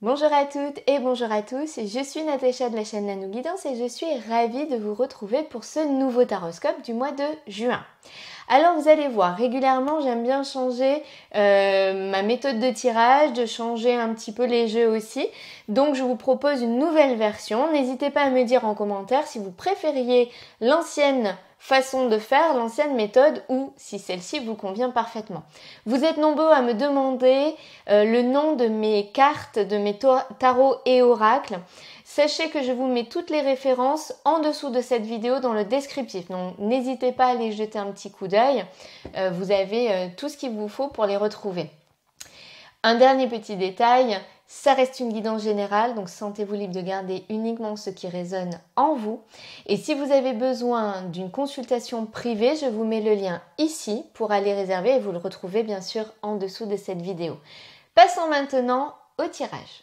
Bonjour à toutes et bonjour à tous, je suis Natacha de la chaîne Nanou Guidance et je suis ravie de vous retrouver pour ce nouveau taroscope du mois de juin. Alors vous allez voir, régulièrement j'aime bien changer euh, ma méthode de tirage, de changer un petit peu les jeux aussi. Donc je vous propose une nouvelle version. N'hésitez pas à me dire en commentaire si vous préfériez l'ancienne façon de faire l'ancienne méthode ou si celle-ci vous convient parfaitement. Vous êtes nombreux à me demander euh, le nom de mes cartes, de mes tarots et oracles. Sachez que je vous mets toutes les références en dessous de cette vidéo dans le descriptif. Donc n'hésitez pas à aller jeter un petit coup d'œil. Euh, vous avez euh, tout ce qu'il vous faut pour les retrouver. Un dernier petit détail, ça reste une guidance générale, donc sentez-vous libre de garder uniquement ce qui résonne en vous. Et si vous avez besoin d'une consultation privée, je vous mets le lien ici pour aller réserver et vous le retrouvez bien sûr en dessous de cette vidéo. Passons maintenant au tirage.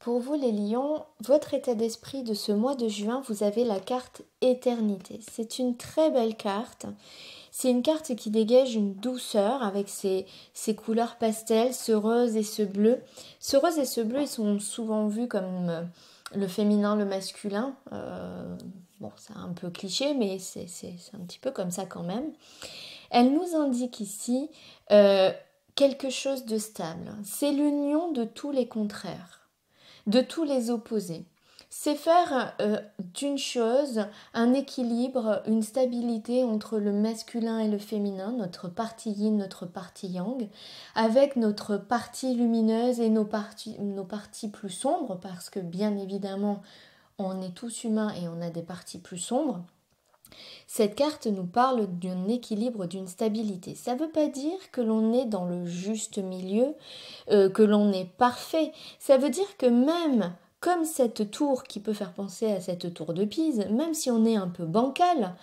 Pour vous les lions, votre état d'esprit de ce mois de juin, vous avez la carte éternité. C'est une très belle carte. C'est une carte qui dégage une douceur avec ses, couleurs pastel, ce rose et ce bleu. Ce rose et ce bleu, ils sont souvent vus comme euh, le féminin, le masculin. Euh, bon, c'est un peu cliché, mais c'est un petit peu comme ça quand même. Elle nous indique ici euh, quelque chose de stable. C'est l'union de tous les contraires de tous les opposés. C'est faire euh, d'une chose un équilibre, une stabilité entre le masculin et le féminin, notre partie yin, notre partie yang, avec notre partie lumineuse et nos parties, nos parties plus sombres, parce que bien évidemment, on est tous humains et on a des parties plus sombres. Cette carte nous parle d'un équilibre, d'une stabilité. Ça ne veut pas dire que l'on est dans le juste milieu, euh, que l'on est parfait. Ça veut dire que même comme cette tour qui peut faire penser à cette tour de Pise, même si on est un peu bancal,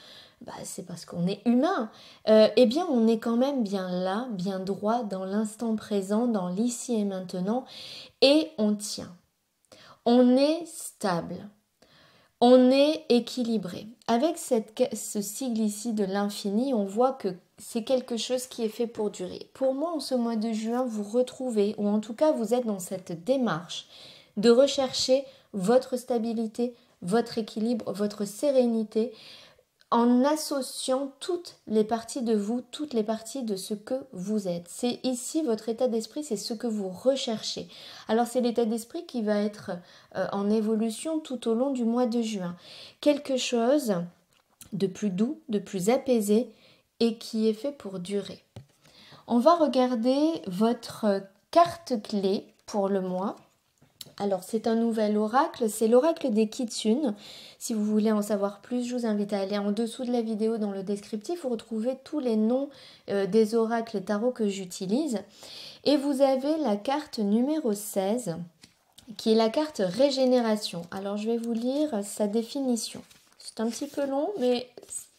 bah, c'est parce qu'on est humain, euh, eh bien on est quand même bien là, bien droit, dans l'instant présent, dans l'ici et maintenant, et on tient. On est stable. On est équilibré. Avec cette, ce sigle ici de l'infini, on voit que c'est quelque chose qui est fait pour durer. Pour moi, en ce mois de juin, vous retrouvez, ou en tout cas, vous êtes dans cette démarche de rechercher votre stabilité, votre équilibre, votre sérénité, en associant toutes les parties de vous, toutes les parties de ce que vous êtes. C'est ici votre état d'esprit, c'est ce que vous recherchez. Alors c'est l'état d'esprit qui va être euh, en évolution tout au long du mois de juin. Quelque chose de plus doux, de plus apaisé et qui est fait pour durer. On va regarder votre carte clé pour le mois alors c'est un nouvel oracle, c'est l'oracle des Kitsune. Si vous voulez en savoir plus, je vous invite à aller en dessous de la vidéo dans le descriptif, vous retrouvez tous les noms euh, des oracles tarot que j'utilise. Et vous avez la carte numéro 16 qui est la carte régénération. Alors je vais vous lire sa définition. C'est un petit peu long mais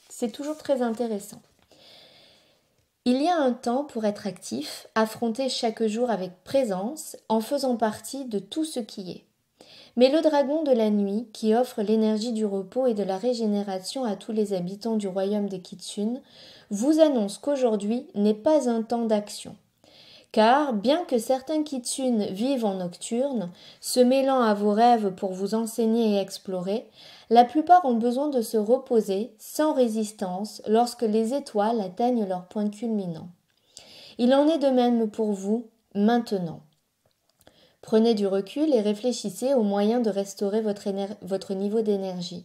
c'est toujours très intéressant. Il y a un temps pour être actif, affronter chaque jour avec présence, en faisant partie de tout ce qui est. Mais le dragon de la nuit, qui offre l'énergie du repos et de la régénération à tous les habitants du royaume des Kitsune, vous annonce qu'aujourd'hui n'est pas un temps d'action car bien que certains kitsune vivent en nocturne, se mêlant à vos rêves pour vous enseigner et explorer, la plupart ont besoin de se reposer sans résistance lorsque les étoiles atteignent leur point culminant. Il en est de même pour vous maintenant. Prenez du recul et réfléchissez aux moyens de restaurer votre, votre niveau d'énergie.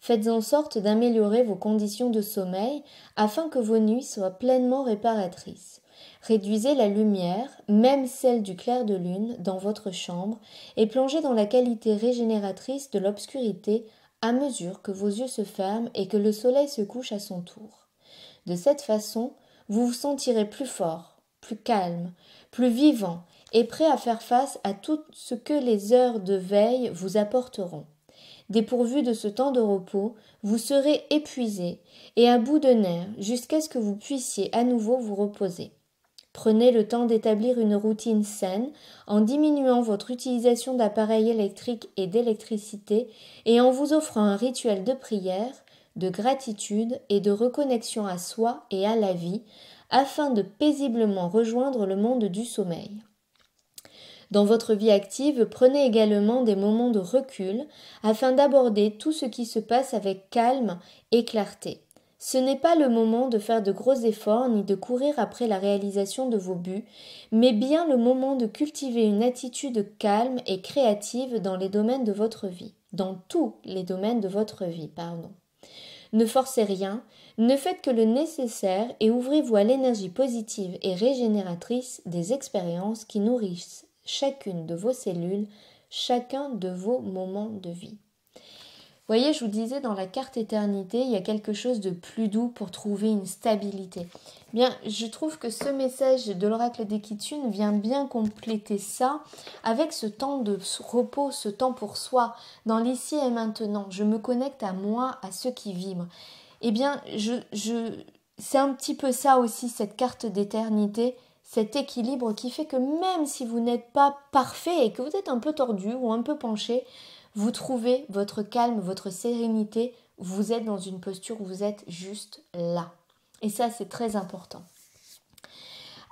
Faites en sorte d'améliorer vos conditions de sommeil afin que vos nuits soient pleinement réparatrices. Réduisez la lumière, même celle du clair de lune, dans votre chambre et plongez dans la qualité régénératrice de l'obscurité à mesure que vos yeux se ferment et que le soleil se couche à son tour. De cette façon, vous vous sentirez plus fort, plus calme, plus vivant et prêt à faire face à tout ce que les heures de veille vous apporteront. Dépourvu de ce temps de repos, vous serez épuisé et à bout de nerfs jusqu'à ce que vous puissiez à nouveau vous reposer. Prenez le temps d'établir une routine saine en diminuant votre utilisation d'appareils électriques et d'électricité et en vous offrant un rituel de prière, de gratitude et de reconnexion à soi et à la vie afin de paisiblement rejoindre le monde du sommeil. Dans votre vie active, prenez également des moments de recul afin d'aborder tout ce qui se passe avec calme et clarté. Ce n'est pas le moment de faire de gros efforts ni de courir après la réalisation de vos buts, mais bien le moment de cultiver une attitude calme et créative dans les domaines de votre vie, dans tous les domaines de votre vie, pardon. Ne forcez rien, ne faites que le nécessaire et ouvrez-vous à l'énergie positive et régénératrice des expériences qui nourrissent chacune de vos cellules, chacun de vos moments de vie voyez, je vous disais, dans la carte éternité, il y a quelque chose de plus doux pour trouver une stabilité. Bien, je trouve que ce message de l'oracle d'Equitune vient bien compléter ça avec ce temps de repos, ce temps pour soi, dans l'ici et maintenant. Je me connecte à moi, à ceux qui vibre. Eh bien, je, c'est un petit peu ça aussi, cette carte d'éternité cet équilibre qui fait que même si vous n'êtes pas parfait et que vous êtes un peu tordu ou un peu penché, vous trouvez votre calme, votre sérénité, vous êtes dans une posture où vous êtes juste là. Et ça, c'est très important.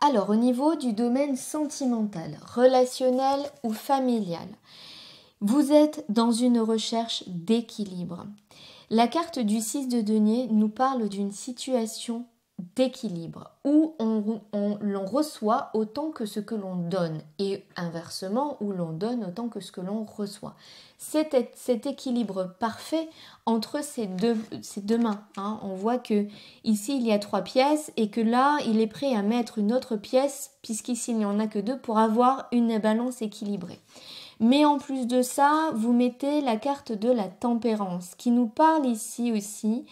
Alors, au niveau du domaine sentimental, relationnel ou familial, vous êtes dans une recherche d'équilibre. La carte du 6 de denier nous parle d'une situation d'équilibre où on, l'on reçoit autant que ce que l'on donne et inversement où l'on donne autant que ce que l'on reçoit. c'est cet équilibre parfait entre ces deux, ces deux mains. Hein. On voit que ici il y a trois pièces et que là il est prêt à mettre une autre pièce puisqu'ici il n'y en a que deux pour avoir une balance équilibrée. Mais en plus de ça, vous mettez la carte de la tempérance qui nous parle ici aussi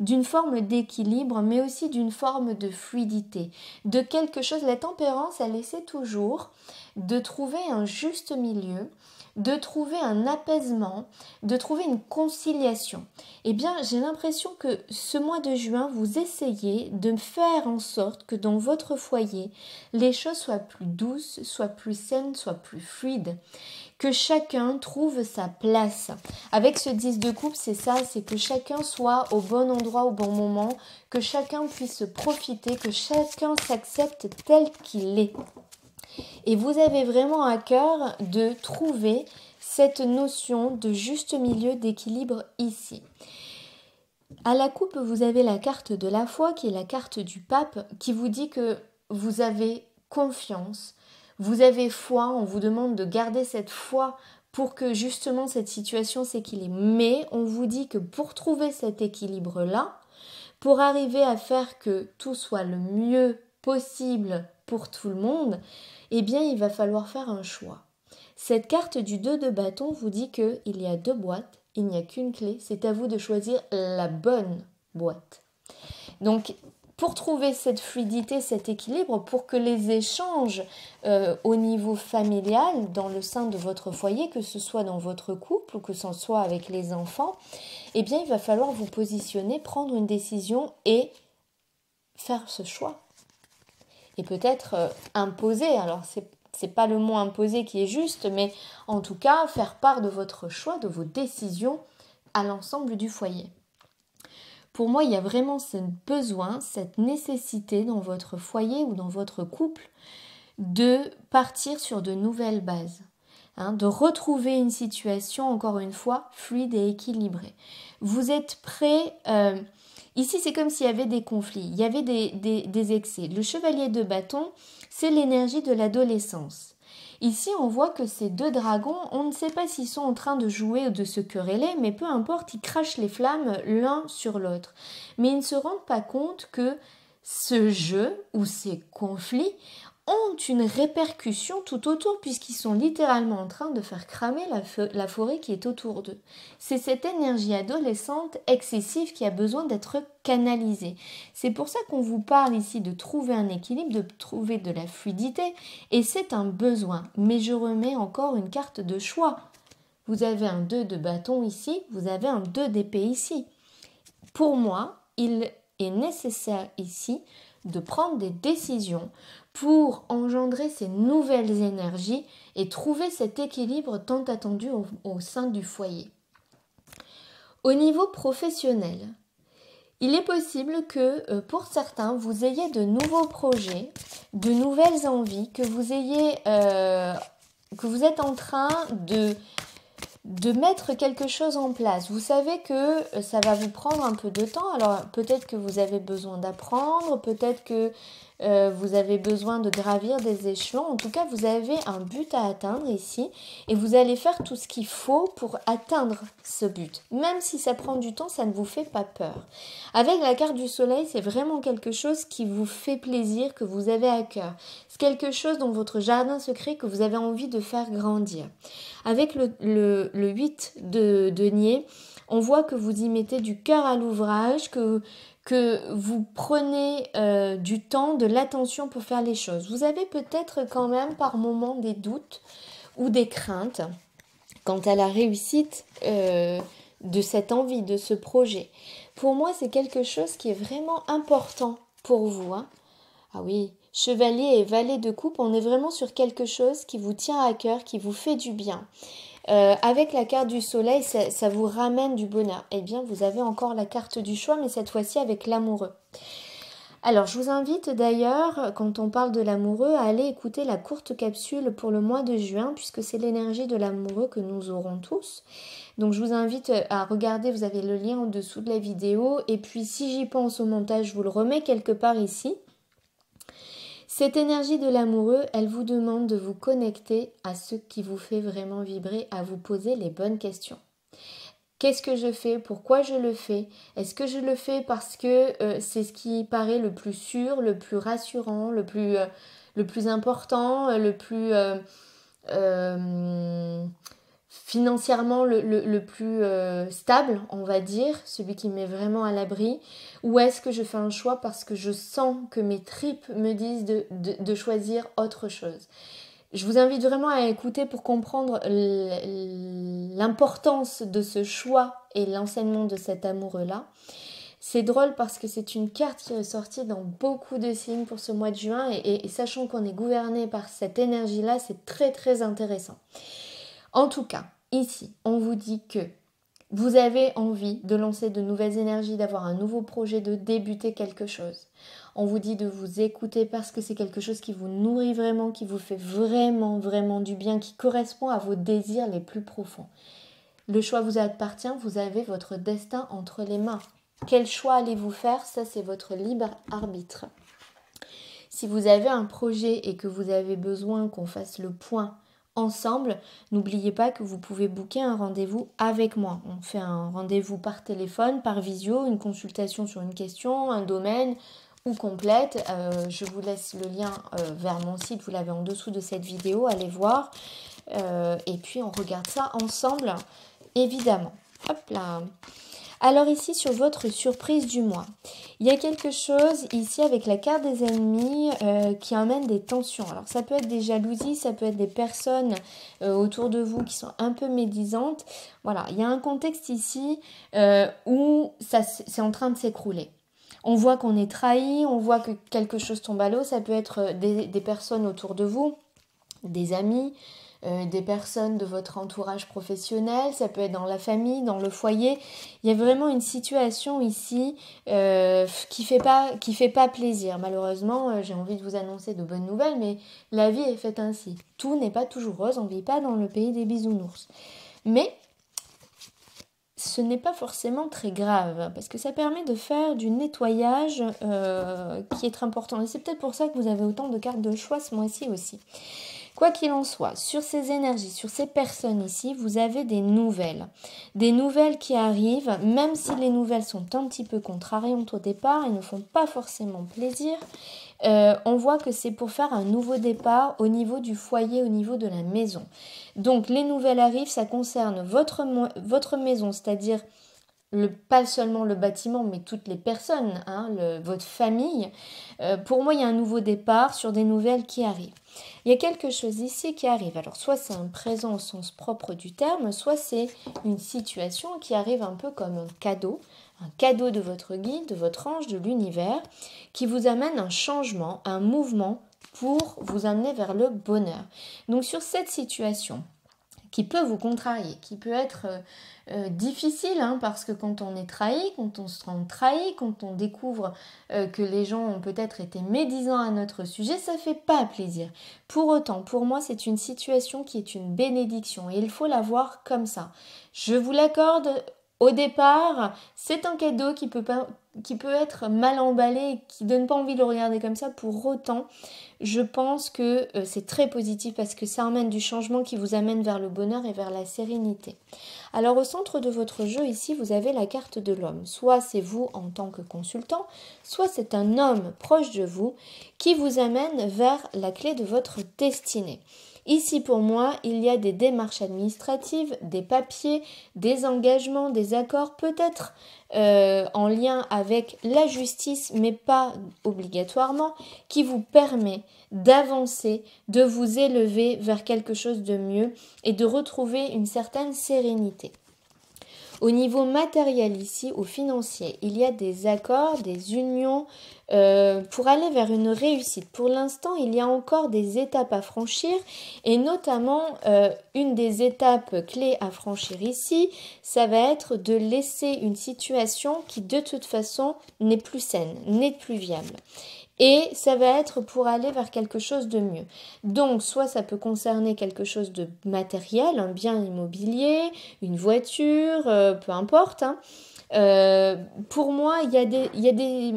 d'une forme d'équilibre, mais aussi d'une forme de fluidité, de quelque chose. La tempérance, elle essaie toujours de trouver un juste milieu, de trouver un apaisement, de trouver une conciliation. Eh bien, j'ai l'impression que ce mois de juin, vous essayez de faire en sorte que dans votre foyer, les choses soient plus douces, soient plus saines, soient plus fluides que chacun trouve sa place. Avec ce 10 de coupe, c'est ça, c'est que chacun soit au bon endroit au bon moment, que chacun puisse profiter, que chacun s'accepte tel qu'il est. Et vous avez vraiment à cœur de trouver cette notion de juste milieu d'équilibre ici. À la coupe, vous avez la carte de la foi, qui est la carte du pape, qui vous dit que vous avez confiance, vous avez foi, on vous demande de garder cette foi pour que justement cette situation s'équilibre. Mais on vous dit que pour trouver cet équilibre-là, pour arriver à faire que tout soit le mieux possible pour tout le monde, eh bien il va falloir faire un choix. Cette carte du 2 de bâton vous dit que il y a deux boîtes, il n'y a qu'une clé, c'est à vous de choisir la bonne boîte. Donc pour trouver cette fluidité, cet équilibre, pour que les échanges euh, au niveau familial, dans le sein de votre foyer, que ce soit dans votre couple ou que ce soit avec les enfants, eh bien, il va falloir vous positionner, prendre une décision et faire ce choix. Et peut-être euh, imposer, alors c'est c'est pas le mot imposer qui est juste, mais en tout cas faire part de votre choix, de vos décisions à l'ensemble du foyer. Pour moi, il y a vraiment ce besoin, cette nécessité dans votre foyer ou dans votre couple de partir sur de nouvelles bases. Hein, de retrouver une situation, encore une fois, fluide et équilibrée. Vous êtes prêt... Euh, ici, c'est comme s'il y avait des conflits, il y avait des excès. Le chevalier de bâton, c'est l'énergie de l'adolescence. Ici, on voit que ces deux dragons, on ne sait pas s'ils sont en train de jouer ou de se quereller, mais peu importe, ils crachent les flammes l'un sur l'autre. Mais ils ne se rendent pas compte que ce jeu ou ces conflits ont une répercussion tout autour puisqu'ils sont littéralement en train de faire cramer la, forêt qui est autour d'eux. C'est cette énergie adolescente excessive qui a besoin d'être canalisée. C'est pour ça qu'on vous parle ici de trouver un équilibre, de trouver de la fluidité et c'est un besoin. Mais je remets encore une carte de choix. Vous avez un 2 de bâton ici, vous avez un 2 d'épée ici. Pour moi, il est nécessaire ici de prendre des décisions pour engendrer ces nouvelles énergies et trouver cet équilibre tant attendu au, sein du foyer. Au niveau professionnel, il est possible que euh, pour certains, vous ayez de nouveaux projets, de nouvelles envies, que vous ayez, euh, que vous êtes en train de, de mettre quelque chose en place. Vous savez que euh, ça va vous prendre un peu de temps. Alors peut-être que vous avez besoin d'apprendre, peut-être que euh, vous avez besoin de gravir des échelons. En tout cas, vous avez un but à atteindre ici et vous allez faire tout ce qu'il faut pour atteindre ce but. Même si ça prend du temps, ça ne vous fait pas peur. Avec la carte du soleil, c'est vraiment quelque chose qui vous fait plaisir, que vous avez à cœur. C'est quelque chose dont votre jardin secret que vous avez envie de faire grandir. Avec le, 8 de denier, on voit que vous y mettez du cœur à l'ouvrage, que que vous prenez euh, du temps, de l'attention pour faire les choses. Vous avez peut-être quand même par moments des doutes ou des craintes quant à la réussite euh, de cette envie, de ce projet. Pour moi, c'est quelque chose qui est vraiment important pour vous. Hein. Ah oui, chevalier et valet de coupe, on est vraiment sur quelque chose qui vous tient à cœur, qui vous fait du bien. Euh, avec la carte du soleil, ça, ça, vous ramène du bonheur. Eh bien, vous avez encore la carte du choix, mais cette fois-ci avec l'amoureux. Alors, je vous invite d'ailleurs, quand on parle de l'amoureux, à aller écouter la courte capsule pour le mois de juin, puisque c'est l'énergie de l'amoureux que nous aurons tous. Donc, je vous invite à regarder, vous avez le lien en dessous de la vidéo. Et puis, si j'y pense au montage, je vous le remets quelque part ici. Cette énergie de l'amoureux, elle vous demande de vous connecter à ce qui vous fait vraiment vibrer, à vous poser les bonnes questions. Qu'est-ce que je fais Pourquoi je le fais Est-ce que je le fais parce que euh, c'est ce qui paraît le plus sûr, le plus rassurant, le plus, euh, le plus important, le plus... Euh, financièrement le, plus euh, stable, on va dire, celui qui met vraiment à l'abri, ou est-ce que je fais un choix parce que je sens que mes tripes me disent de, choisir autre chose Je vous invite vraiment à écouter pour comprendre l'importance de ce choix et l'enseignement de cet amoureux-là. C'est drôle parce que c'est une carte qui est sortie dans beaucoup de signes pour ce mois de juin et sachant qu'on est gouverné par cette énergie-là, c'est très très intéressant. En tout cas, ici, on vous dit que vous avez envie de lancer de nouvelles énergies, d'avoir un nouveau projet, de débuter quelque chose. On vous dit de vous écouter parce que c'est quelque chose qui vous nourrit vraiment, qui vous fait vraiment, vraiment du bien, qui correspond à vos désirs les plus profonds. Le choix vous appartient, vous avez votre destin entre les mains. Quel choix allez-vous faire Ça, c'est votre libre arbitre. Si vous avez un projet et que vous avez besoin qu'on fasse le point ensemble. N'oubliez pas que vous pouvez booker un rendez-vous avec moi. On fait un rendez-vous par téléphone, par visio, une consultation sur une question, un domaine ou complète. Euh, je vous laisse le lien euh, vers mon site, vous l'avez en dessous de cette vidéo, allez voir. Euh, et puis on regarde ça ensemble, évidemment. Hop là alors ici sur votre surprise du mois, il y a quelque chose ici avec la carte des ennemis euh, qui amène des tensions. Alors ça peut être des jalousies, ça peut être des personnes euh, autour de vous qui sont un peu médisantes. Voilà, il y a un contexte ici euh, où c'est en train de s'écrouler. On voit qu'on est trahi, on voit que quelque chose tombe à l'eau, ça peut être des personnes autour de vous, des amis, euh, des personnes de votre entourage professionnel, ça peut être dans la famille, dans le foyer. Il y a vraiment une situation ici euh, qui fait pas fait pas plaisir. Malheureusement, euh, j'ai envie de vous annoncer de bonnes nouvelles, mais la vie est faite ainsi. Tout n'est pas toujours rose, on vit pas dans le pays des bisounours. Mais ce n'est pas forcément très grave hein, parce que ça permet de faire du nettoyage qui est très important. Et c'est peut-être pour ça que vous avez autant de cartes de choix ce mois-ci aussi. Quoi qu'il en soit, sur ces énergies, sur ces personnes ici, vous avez des nouvelles. Des nouvelles qui arrivent, même si les nouvelles sont un petit peu contrariantes au départ et ne font pas forcément plaisir. Euh, on voit que c'est pour faire un nouveau départ au niveau du foyer, au niveau de la maison. Donc les nouvelles arrivent, ça concerne votre, votre maison, c'est-à-dire pas seulement le bâtiment, mais toutes les personnes, hein, votre famille. Euh, pour moi, il y a un nouveau départ sur des nouvelles qui arrivent. Il y a quelque chose ici qui arrive. Alors soit c'est un présent au sens propre du terme, soit c'est une situation qui arrive un peu comme un cadeau, un cadeau de votre guide, de votre ange, de l'univers, qui vous amène un changement, un mouvement pour vous amener vers le bonheur. Donc sur cette situation, qui peut vous contrarier, qui peut être euh, euh, difficile, hein, parce que quand on est trahi, quand on se rend trahi, quand on découvre euh, que les gens ont peut-être été médisants à notre sujet, ça fait pas plaisir. Pour autant, pour moi, c'est une situation qui est une bénédiction et il faut la voir comme ça. Je vous l'accorde, au départ, c'est un cadeau qui peut, qui peut être mal emballé, qui donne pas envie de le regarder comme ça. Pour autant, je pense que euh, c'est très positif parce que ça emmène du changement qui vous amène vers le bonheur et vers la sérénité. Alors au centre de votre jeu ici, vous avez la carte de l'homme. Soit c'est vous en tant que consultant, soit c'est un homme proche de vous qui vous amène vers la clé de votre destinée. Ici, pour moi, il y a des démarches administratives, des papiers, des engagements, des accords, peut-être euh, en lien avec la justice, mais pas obligatoirement, qui vous permet d'avancer, de vous élever vers quelque chose de mieux et de retrouver une certaine sérénité. Au niveau matériel ici, au financier, il y a des accords, des unions, euh, pour aller vers une réussite. Pour l'instant, il y a encore des étapes à franchir et notamment euh, une des étapes clés à franchir ici, ça va être de laisser une situation qui de toute façon n'est plus saine, n'est plus viable. Et ça va être pour aller vers quelque chose de mieux. Donc, soit ça peut concerner quelque chose de matériel, un bien immobilier, une voiture, euh, peu importe. Hein. pour moi, il y des, y a des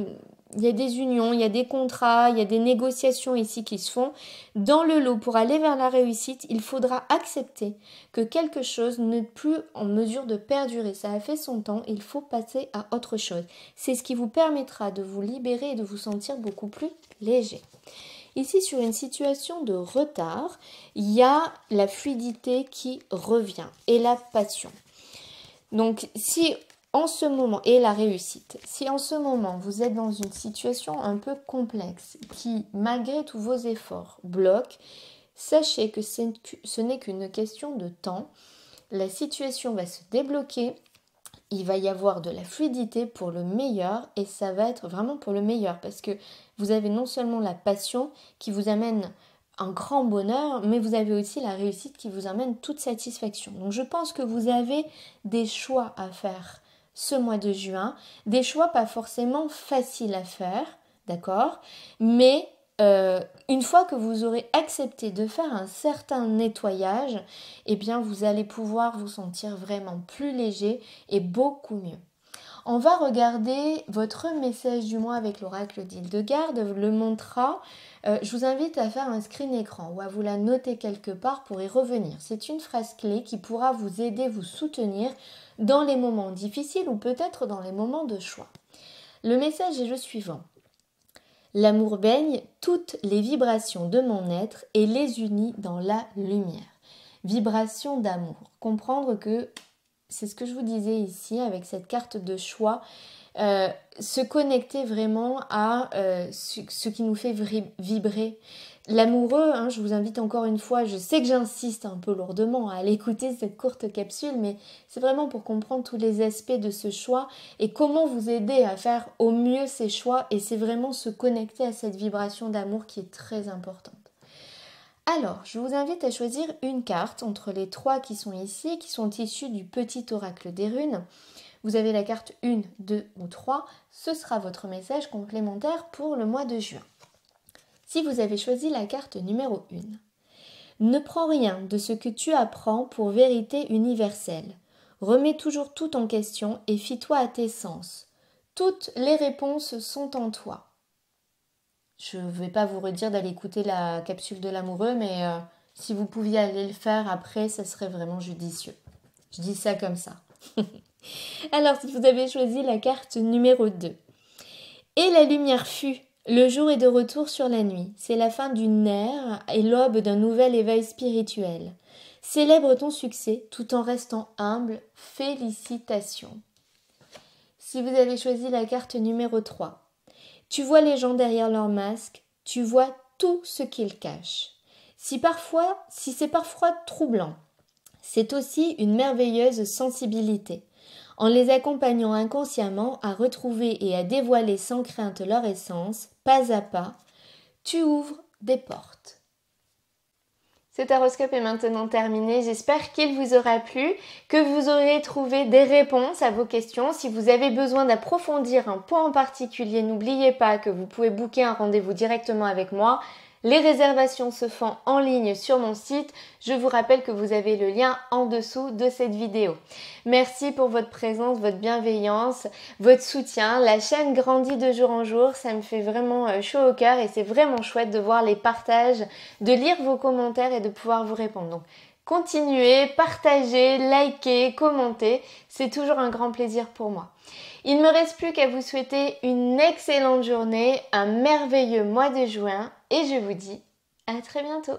il y a des unions, il y a des contrats, il y a des négociations ici qui se font. Dans le lot, pour aller vers la réussite, il faudra accepter que quelque chose n'est plus en mesure de perdurer. Ça a fait son temps, il faut passer à autre chose. C'est ce qui vous permettra de vous libérer et de vous sentir beaucoup plus léger. Ici, sur une situation de retard, il y a la fluidité qui revient et la passion. Donc, si en ce moment, et la réussite, si en ce moment vous êtes dans une situation un peu complexe qui, malgré tous vos efforts, bloque, sachez que ce n'est qu'une question de temps. La situation va se débloquer, il va y avoir de la fluidité pour le meilleur et ça va être vraiment pour le meilleur parce que vous avez non seulement la passion qui vous amène un grand bonheur, mais vous avez aussi la réussite qui vous amène toute satisfaction. Donc je pense que vous avez des choix à faire ce mois de juin, des choix pas forcément faciles à faire, d'accord Mais euh, une fois que vous aurez accepté de faire un certain nettoyage, eh bien vous allez pouvoir vous sentir vraiment plus léger et beaucoup mieux. On va regarder votre message du mois avec l'oracle dile de garde, le mantra. Euh, je vous invite à faire un screen écran ou à vous la noter quelque part pour y revenir. C'est une phrase clé qui pourra vous aider, vous soutenir dans les moments difficiles ou peut-être dans les moments de choix. Le message est le suivant. L'amour baigne toutes les vibrations de mon être et les unit dans la lumière. Vibration d'amour. Comprendre que, c'est ce que je vous disais ici avec cette carte de choix, euh, se connecter vraiment à euh, ce, qui nous fait vibrer, L'amoureux, hein, je vous invite encore une fois, je sais que j'insiste un peu lourdement à aller écouter cette courte capsule, mais c'est vraiment pour comprendre tous les aspects de ce choix et comment vous aider à faire au mieux ces choix et c'est vraiment se connecter à cette vibration d'amour qui est très importante. Alors, je vous invite à choisir une carte entre les trois qui sont ici, qui sont issues du petit oracle des runes. Vous avez la carte 1, 2 ou 3, ce sera votre message complémentaire pour le mois de juin si vous avez choisi la carte numéro 1. Ne prends rien de ce que tu apprends pour vérité universelle. Remets toujours tout en question et fie-toi à tes sens. Toutes les réponses sont en toi. Je ne vais pas vous redire d'aller écouter la capsule de l'amoureux, mais euh, si vous pouviez aller le faire après, ça serait vraiment judicieux. Je dis ça comme ça. Alors, si vous avez choisi la carte numéro 2. Et la lumière fut, le jour est de retour sur la nuit, c'est la fin d'une ère et l'aube d'un nouvel éveil spirituel. Célèbre ton succès tout en restant humble. Félicitations. Si vous avez choisi la carte numéro 3, tu vois les gens derrière leur masque, tu vois tout ce qu'ils cachent. Si parfois, si c'est parfois troublant, c'est aussi une merveilleuse sensibilité. En les accompagnant inconsciemment à retrouver et à dévoiler sans crainte leur essence, pas à pas, tu ouvres des portes. Cet horoscope est maintenant terminé. J'espère qu'il vous aura plu, que vous aurez trouvé des réponses à vos questions. Si vous avez besoin d'approfondir un point en particulier, n'oubliez pas que vous pouvez booker un rendez-vous directement avec moi. Les réservations se font en ligne sur mon site. Je vous rappelle que vous avez le lien en dessous de cette vidéo. Merci pour votre présence, votre bienveillance, votre soutien. La chaîne grandit de jour en jour. Ça me fait vraiment euh, chaud au cœur et c'est vraiment chouette de voir les partages, de lire vos commentaires et de pouvoir vous répondre. Donc, continuez, partagez, likez, commentez. C'est toujours un grand plaisir pour moi. Il ne me reste plus qu'à vous souhaiter une excellente journée, un merveilleux mois de juin et je vous dis à très bientôt.